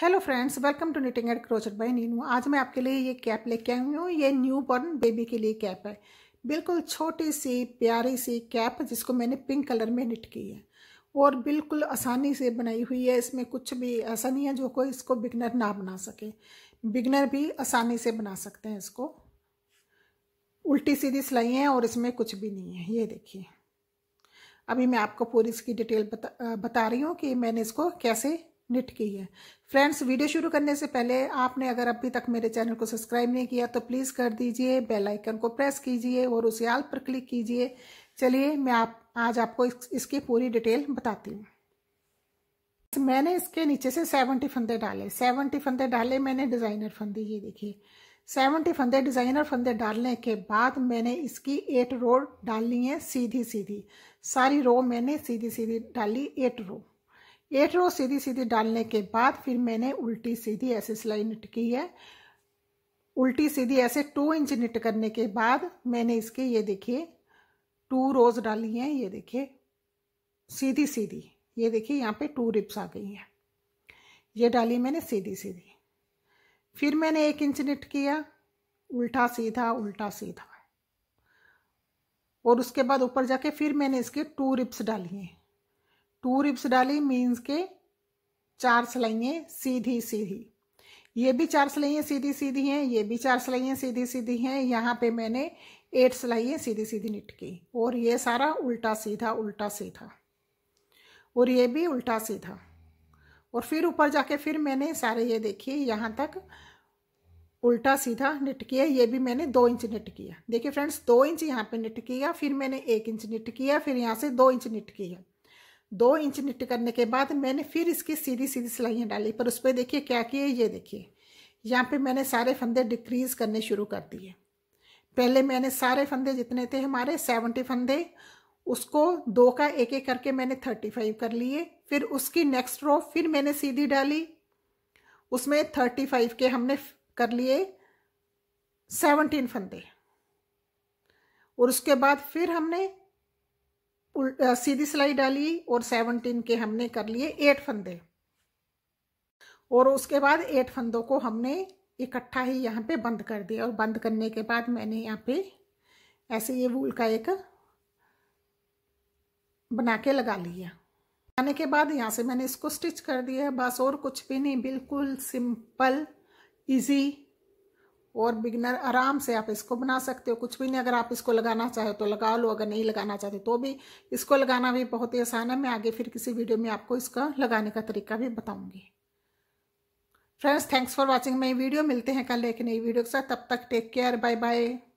hello friends welcome to knitting and crochet by Neenu आज मैं आपके लिए ये कैप लेके आई हूँ ये न्यू बॉर्न बेबी के लिए कैप है बिल्कुल छोटी सी प्यारी सी कैप जिसको मैंने पिंक कलर में निट की है और बिल्कुल आसानी से बनाई हुई है इसमें कुछ भी ऐसा नहीं है जो कोई इसको बिगनर ना बना सके बिगनर भी आसानी से बना सकते हैं इसको उल्टी सीधी सिलाई है और इसमें कुछ भी नहीं है ये देखिए अभी मैं आपको पूरी इसकी डिटेल बता बता रही हूँ कि मैंने इसको कैसे निट की है फ्रेंड्स वीडियो शुरू करने से पहले आपने अगर अभी तक मेरे चैनल को सब्सक्राइब नहीं किया तो प्लीज़ कर दीजिए बेल आइकन को प्रेस कीजिए और उसे आल पर क्लिक कीजिए चलिए मैं आप आज आपको इस, इसकी पूरी डिटेल बताती हूँ मैंने इसके नीचे से सेवनटी फंदे डाले सेवनटी फंदे डाले मैंने डिज़ाइनर फंदे ये देखिए सेवनटी फंदे डिज़ाइनर फंदे डालने के बाद मैंने इसकी एट रो डालनी है सीधी सीधी सारी रो मैंने सीधी सीधी डाली एट रो एट रो सीधी सीधी डालने के बाद फिर मैंने उल्टी सीधी ऐसे सिलाई निट की है उल्टी सीधी ऐसे टू इंच निट करने के बाद मैंने इसके ये देखिए टू रोज डाली हैं ये देखिए सीधी सीधी ये देखिए यहाँ पे टू रिप्स आ गई हैं ये डाली मैंने सीधी सीधी फिर मैंने एक इंच निट किया उल्टा सीधा उल्टा सीधा और उसके बाद ऊपर जाके फिर मैंने इसके टू रिप्स डाली हैं टू रिप्स डाली मीन्स के चार सिलाइयाँ सीधी सीधी ये भी चार सिलाइयाँ सीधी सीधी हैं ये भी चार सिलाइयाँ सीधी सीधी हैं यहाँ पे मैंने एट सिलाइयाँ सीधी सीधी निट की और ये सारा उल्टा सीधा उल्टा सीधा और ये भी उल्टा सीधा और फिर ऊपर जाके फिर मैंने सारे ये देखिए यहाँ तक उल्टा सीधा निट किया ये भी मैंने दो इंच निट किया देखिए फ्रेंड्स दो इंच यहाँ पे निट किया फिर मैंने एक इंच निट किया फिर यहाँ से दो इंच निट किया दो इंच निट करने के बाद मैंने फिर इसकी सीधी सीधी सिलाइयाँ डाली पर उस पर देखिए क्या किए ये देखिए यहाँ पे मैंने सारे फंदे डिक्रीज़ करने शुरू कर दिए पहले मैंने सारे फंदे जितने थे हमारे सेवेंटी फंदे उसको दो का एक एक करके मैंने थर्टी फाइव कर लिए फिर उसकी नेक्स्ट रो फिर मैंने सीधी डाली उसमें थर्टी फाइव के हमने कर लिए सेवनटीन फंदे और उसके बाद फिर हमने सीधी सिलाई डाली और सेवनटीन के हमने कर लिए एट फंदे और उसके बाद एट फंदों को हमने इकट्ठा ही यहाँ पे बंद कर दिया और बंद करने के बाद मैंने यहाँ पे ऐसे ये वूल का एक बना के लगा लिया लगाने के बाद यहाँ से मैंने इसको स्टिच कर दिया बस और कुछ भी नहीं बिल्कुल सिंपल इजी और बिगनर आराम से आप इसको बना सकते हो कुछ भी नहीं अगर आप इसको लगाना चाहे तो लगा लो अगर नहीं लगाना चाहते तो भी इसको लगाना भी बहुत ही आसान है मैं आगे फिर किसी वीडियो में आपको इसका लगाने का तरीका भी बताऊंगी फ्रेंड्स थैंक्स फॉर वाचिंग मेरी वीडियो मिलते हैं कल एक नई वीडियो के साथ तब तक टेक केयर बाय बाय